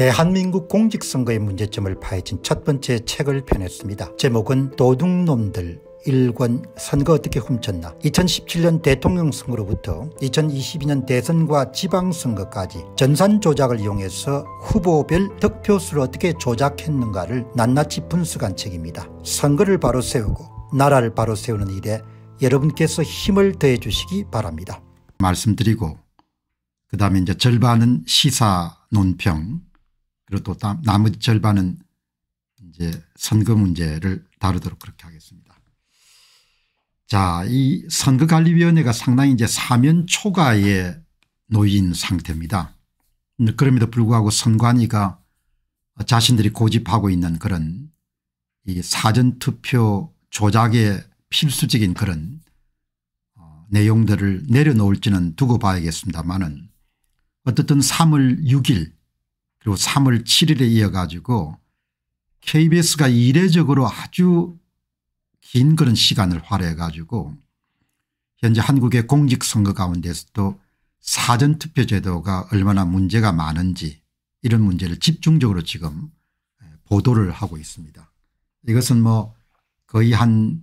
대한민국 공직선거의 문제점을 파헤친 첫 번째 책을 펴냈습니다. 제목은 도둑놈들 일권 선거 어떻게 훔쳤나 2017년 대통령 선거로부터 2022년 대선과 지방선거까지 전산 조작을 이용해서 후보별 득표수를 어떻게 조작했는가를 낱낱이 분수간 책입니다. 선거를 바로 세우고 나라를 바로 세우는 일에 여러분께서 힘을 더해 주시기 바랍니다. 말씀드리고 그 다음에 이제 절반은 시사 논평 그리고 또 나머지 절반은 이제 선거 문제를 다루도록 그렇게 하겠습니다. 자, 이 선거관리위원회가 상당히 이제 사면 초과에 놓인 상태입니다. 그럼에도 불구하고 선관위가 자신들이 고집하고 있는 그런 이 사전투표 조작의 필수적인 그런 어, 내용들을 내려놓을지는 두고 봐야겠습니다만은 어떻든 3월 6일 그리고 3월 7일에 이어가지고 KBS가 이례적으로 아주 긴 그런 시간을 활용해 가지고 현재 한국의 공직선거 가운데서도 사전투표 제도가 얼마나 문제가 많은지 이런 문제를 집중적으로 지금 보도를 하고 있습니다. 이것은 뭐 거의 한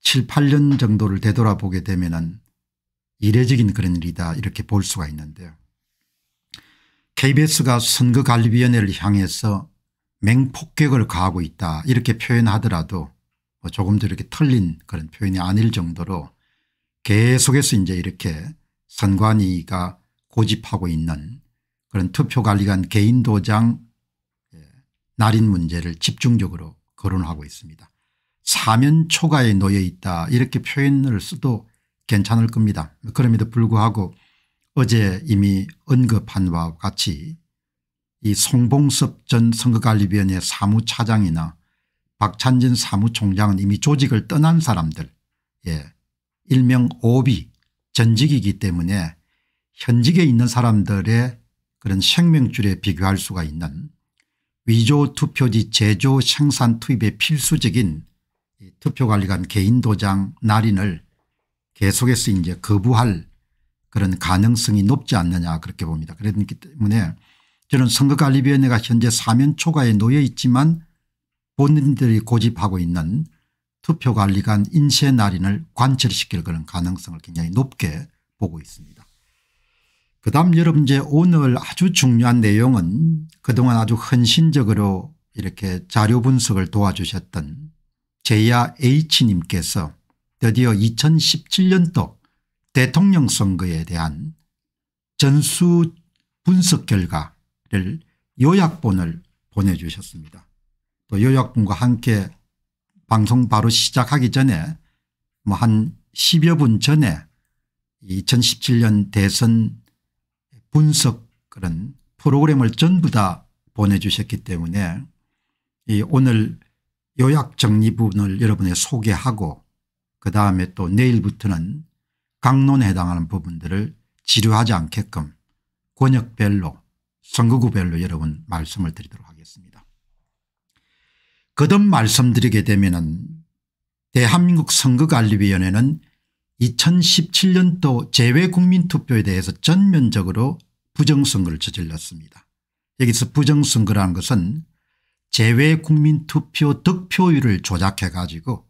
7, 8년 정도를 되돌아보게 되면은 이례적인 그런 일이다 이렇게 볼 수가 있는데요. KBS가 선거관리위원회를 향해서 맹폭격을 가하고 있다 이렇게 표현하더라도 뭐 조금 더 이렇게 틀린 그런 표현이 아닐 정도로 계속해서 이제 이렇게 선관위가 고집하고 있는 그런 투표관리관 개인도장 예, 날인 문제를 집중적으로 거론하고 있습니다. 사면 초과에 놓여 있다 이렇게 표현을 써도 괜찮을 겁니다. 그럼에도 불구하고 어제 이미 언급한 바와 같이 이 송봉섭 전 선거관리위원회 사무차장이나 박찬진 사무총장은 이미 조직을 떠난 사람들 예 일명 오비 전직이기 때문에 현직에 있는 사람들의 그런 생명줄에 비교할 수가 있는 위조 투표지 제조 생산 투입에 필수적인 투표관리관 개인 도장 날인을 계속해서 이제 거부할 그런 가능성이 높지 않느냐 그렇게 봅니다. 그렇기 때문에 저는 선거관리위원회가 현재 사면 초과에 놓여 있지만 본인들이 고집하고 있는 투표관리관 인쇄 날인을 관철시킬 그런 가능성을 굉장히 높게 보고 있습니다. 그 다음 여러분 이제 오늘 아주 중요한 내용은 그동안 아주 헌신적으로 이렇게 자료 분석을 도와주셨던 제야 H님께서 드디어 2017년도 대통령 선거에 대한 전수 분석 결과를 요약본을 보내주셨습니다. 또 요약본과 함께 방송 바로 시작하기 전에 뭐 한 10여 분 전에 2017년 대선 분석 그런 프로그램을 전부 다 보내주셨기 때문에 이 오늘 요약 정리분을 여러분에 소개하고 그다음에 또 내일부터는 강론에 해당하는 부분들을 지루하지 않게끔 권역별로 선거구별로 여러분 말씀을 드리도록 하겠습니다. 거듭 말씀드리게 되면 대한민국 선거관리위원회는 2017년도 재외국민투표에 대해서 전면적으로 부정선거를 저질렀습니다. 여기서 부정선거라는 것은 재외국민투표 득표율을 조작해 가지고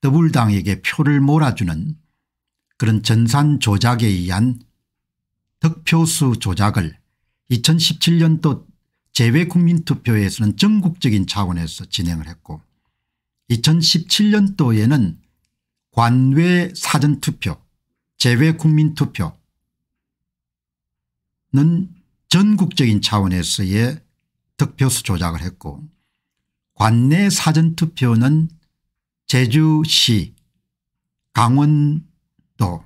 더불당에게 표를 몰아주는 그런 전산 조작에 의한 득표수 조작을 2017년도 재외국민투표에서는 전국적인 차원에서 진행을 했고 2017년도에는 관외 사전투표 재외국민투표는 전국적인 차원에서의 득표수 조작을 했고 관내 사전투표는 제주시 강원 또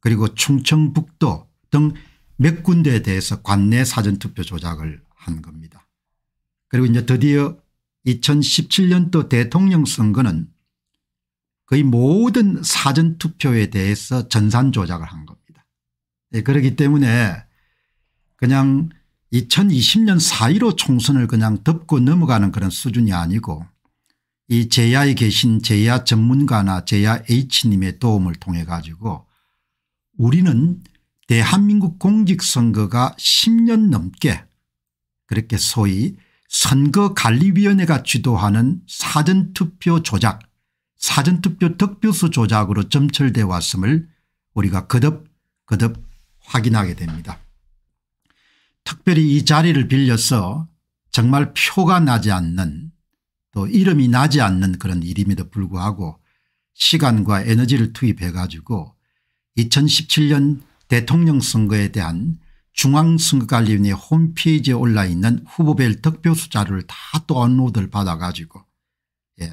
그리고 충청북도 등 몇 군데에 대해서 관내 사전투표 조작을 한 겁니다. 그리고 이제 드디어 2017년도 대통령 선거는 거의 모든 사전투표에 대해서 전산 조작을 한 겁니다. 네, 예, 그렇기 때문에 그냥 2020년 4.15 총선을 그냥 덮고 넘어가는 그런 수준이 아니고 이 제야에 계신 제야 전문가나 제야 H님의 도움을 통해 가지고 우리는 대한민국 공직선거가 10년 넘게 그렇게 소위 선거관리위원회가 주도하는 사전투표 조작 사전투표 득표수 조작으로 점철돼 왔음을 우리가 거듭거듭 확인하게 됩니다. 특별히 이 자리를 빌려서 정말 표가 나지 않는 또 이름이 나지 않는 그런 일임에도 불구하고 시간과 에너지를 투입해 가지고 2017년 대통령 선거에 대한 중앙선거관리위원회 홈페이지에 올라 있는 후보별 득표수 자료를 다또운로드를 받아 가지고 예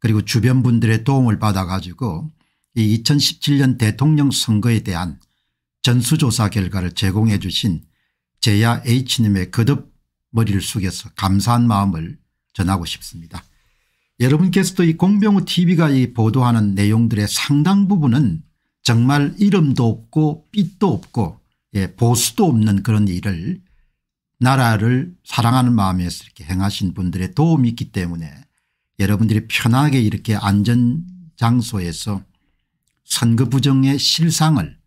그리고 주변 분들의 도움을 받아 가지고 이 2017년 대통령 선거에 대한 전수조사 결과를 제공해 주신 제야 H님의 거듭 머리를 숙여서 감사한 마음을 전하고 싶습니다. 여러분께서도 이 공병우 tv가 이 보도하는 내용들의 상당 부분은 정말 이름도 없고 빛도 없고 예, 보수도 없는 그런 일을 나라를 사랑하는 마음에서 이렇게 행하신 분들의 도움이 있기 때문에 여러분들이 편하게 이렇게 안전장소에서 선거 부정의 실상을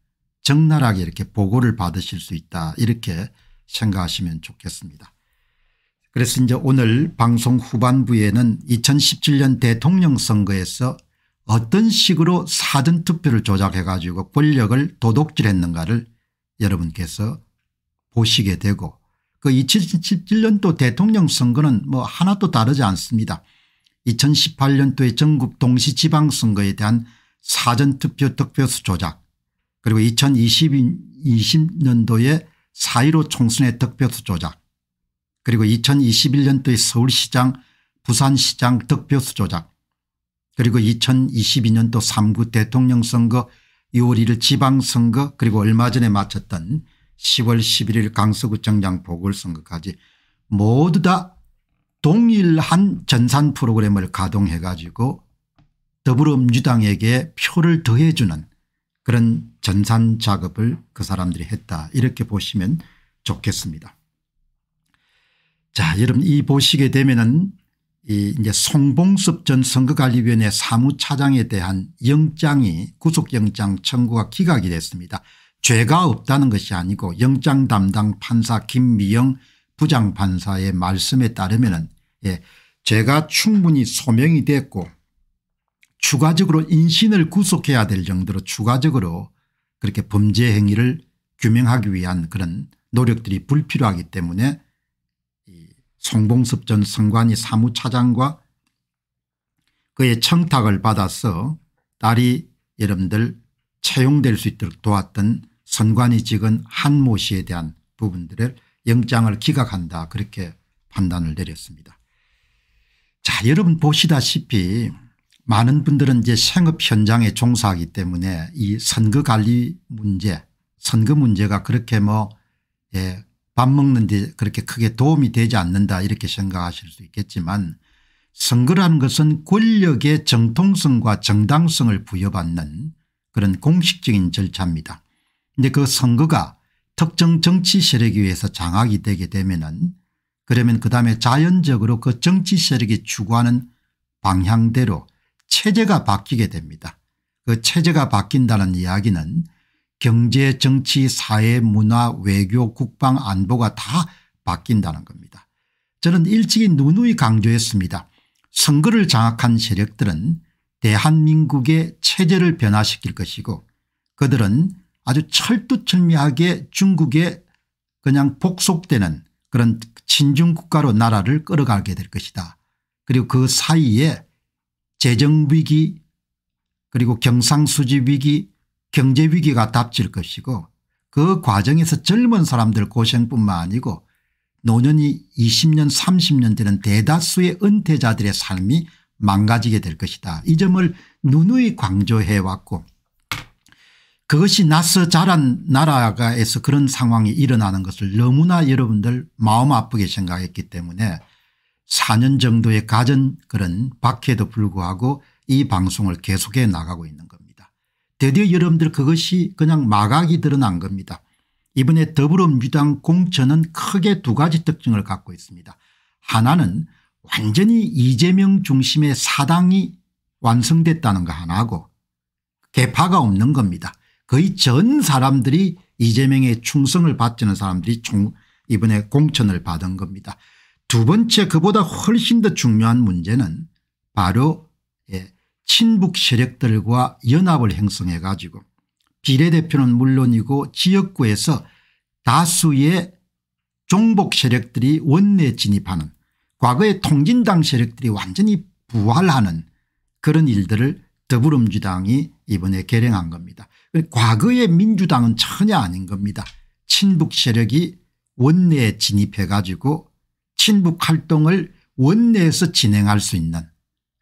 적나라하게 이렇게 보고를 받으실 수 있다 이렇게 생각하시면 좋겠습니다. 그래서 이제 오늘 방송 후반부에는 2017년 대통령 선거에서 어떤 식으로 사전투표를 조작해 가지고 권력을 도둑질했는가를 여러분께서 보시게 되고 그 2017년도 대통령 선거는 뭐 하나도 다르지 않습니다. 2 0 1 8년도에 전국 동시지방선거에 대한 사전투표 득표수 조작 그리고 2020년도에 4.15 총선의 득표수 조작 그리고 2021년도에 서울시장 부산시장 득표수 조작 그리고 2022년도 3구 대통령 선거 6월 1일 지방선거 그리고 얼마 전에 마쳤던 10월 11일 강서구청장 보궐선거까지 모두 다 동일한 전산 프로그램을 가동해 가지고 더불어민주당에게 표를 더해주는 그런 전산 작업을 그 사람들이 했다 이렇게 보시면 좋겠습니다. 자, 여러분 이 보시게 되면은 이 이제 송봉섭 전 선거관리위원회 사무차장에 대한 영장이 구속영장 청구가 기각이 됐습니다. 죄가 없다는 것이 아니고 영장 담당 판사 김미영 부장판사의 말씀에 따르면 은 예, 죄가 충분히 소명이 됐고 추가적으로 인신을 구속해야 될 정도로 추가적으로 그렇게 범죄 행위를 규명하기 위한 그런 노력들이 불필요하기 때문에 송봉섭 전선관위 사무차장과 그의 청탁을 받아서 딸이 여러분들 채용될 수 있도록 도왔던 선관위 직은 한모 씨에 대한 부분들을 영장을 기각한다 그렇게 판단을 내렸습니다. 자 여러분 보시다시피 많은 분들은 이제 생업 현장에 종사하기 때문에 이 선거관리 문제 선거 문제가 그렇게 뭐 예, 밥 먹는 데 그렇게 크게 도움이 되지 않는다 이렇게 생각하실 수 있겠지만 선거라는 것은 권력의 정통성과 정당성을 부여받는 그런 공식적인 절차입니다. 근데 그 선거가 특정 정치 세력에 의해서 장악이 되게 되면은 그러면 그 다음에 자연적으로 그 정치 세력이 추구하는 방향대로 체제가 바뀌게 됩니다. 그 체제가 바뀐다는 이야기는 경제 정치 사회 문화 외교 국방 안보가 다 바뀐다는 겁니다. 저는 일찍이 누누이 강조했습니다. 선거를 장악한 세력들은 대한민국의 체제를 변화시킬 것이고 그들은 아주 철두철미하게 중국에 그냥 복속되는 그런 친중국가로 나라를 끌어가게 될 것이다. 그리고 그 사이에 재정위기 그리고 경상수지위기 경제 위기가 닥칠 것이고 그 과정에서 젊은 사람들 고생뿐만 아니고 노년이 20년 30년 되는 대다수의 은퇴자들의 삶이 망가지게 될 것이다. 이 점을 누누이 강조해 왔고 그것이 나서 자란 나라에서 그런 상황이 일어나는 것을 너무나 여러분들 마음 아프게 생각했기 때문에 4년 정도의 가전 그런 박해도 불구하고 이 방송을 계속해 나가고 있는 겁니다. 드디어 여러분들 그것이 그냥 마각이 드러난 겁니다. 이번에 더불어민주당 공천은 크게 두 가지 특징을 갖고 있습니다. 하나는 완전히 이재명 중심의 사당이 완성됐다는 거 하나고 개파가 없는 겁니다. 거의 전 사람들이 이재명의 충성을 받지는 사람들이 이번에 공천을 받은 겁니다. 두 번째 그보다 훨씬 더 중요한 문제는 바로 친북 세력들과 연합을 형성해 가지고 비례대표는 물론이고 지역구에서 다수의 종북 세력들이 원내 진입하는 과거의 통진당 세력들이 완전히 부활하는 그런 일들을 더불어민주당이 이번에 개량한 겁니다. 과거의 민주당은 전혀 아닌 겁니다. 친북 세력이 원내에 진입해 가지고 친북 활동을 원내에서 진행할 수 있는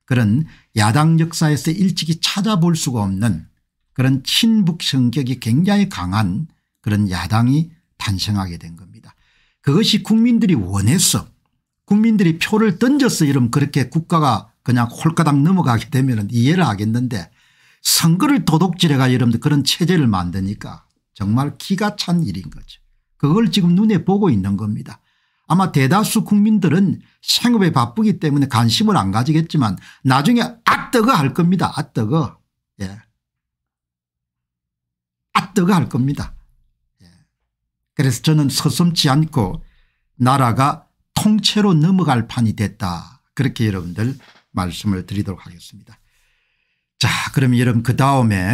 그런 야당 역사에서 일찍이 찾아볼 수가 없는 그런 친북 성격이 굉장히 강한 그런 야당이 탄생하게 된 겁니다. 그것이 국민들이 원해서 국민들이 표를 던졌어 이러면 그렇게 국가가 그냥 홀가닥 넘어가게 되면 이해를 하겠는데 선거를 도둑질해가 여러분들 그런 체제를 만드니까 정말 기가 찬 일인 거죠. 그걸 지금 눈에 보고 있는 겁니다. 아마 대다수 국민들은 생업에 바쁘기 때문에 관심을 안 가지겠지만 나중에 아뜨거 할 겁니다. 아뜨거. 예. 아뜨거 할 겁니다. 예. 그래서 저는 서슴지 않고 나라가 통째로 넘어갈 판이 됐다. 그렇게 여러분들 말씀을 드리도록 하겠습니다. 자 그럼 여러분 그 다음에